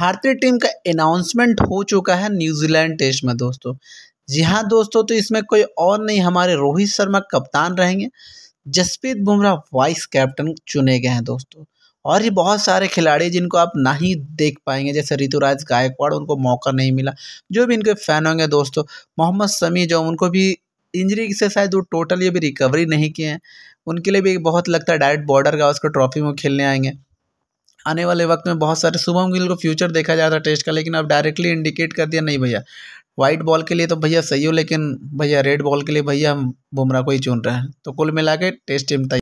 भारतीय टीम का अनाउंसमेंट हो चुका है न्यूजीलैंड टेस्ट में दोस्तों जी हाँ दोस्तों तो इसमें कोई और नहीं हमारे रोहित शर्मा कप्तान रहेंगे जसप्रीत बुमराह वाइस कैप्टन चुने गए हैं दोस्तों और ये बहुत सारे खिलाड़ी जिनको आप नहीं देख पाएंगे जैसे ऋतुराज गायकवाड़ उनको मौका नहीं मिला जो भी इनके फैन होंगे दोस्तों मोहम्मद समी जो उनको भी इंजरी से शायद वो टोटली अभी रिकवरी नहीं किए हैं उनके लिए भी बहुत लगता है डायरेक्ट बॉर्डर का उसको ट्रॉफी में खेलने आएंगे आने वाले वक्त में बहुत सारे शुभम गिल को फ्यूचर देखा जाता है टेस्ट का लेकिन अब डायरेक्टली इंडिकेट कर दिया नहीं भैया व्हाइट बॉल के लिए तो भैया सही हो लेकिन भैया रेड बॉल के लिए भैया हम बुमराह को ही चुन रहे हैं तो कुल मिला के टेस्ट टीम तैयार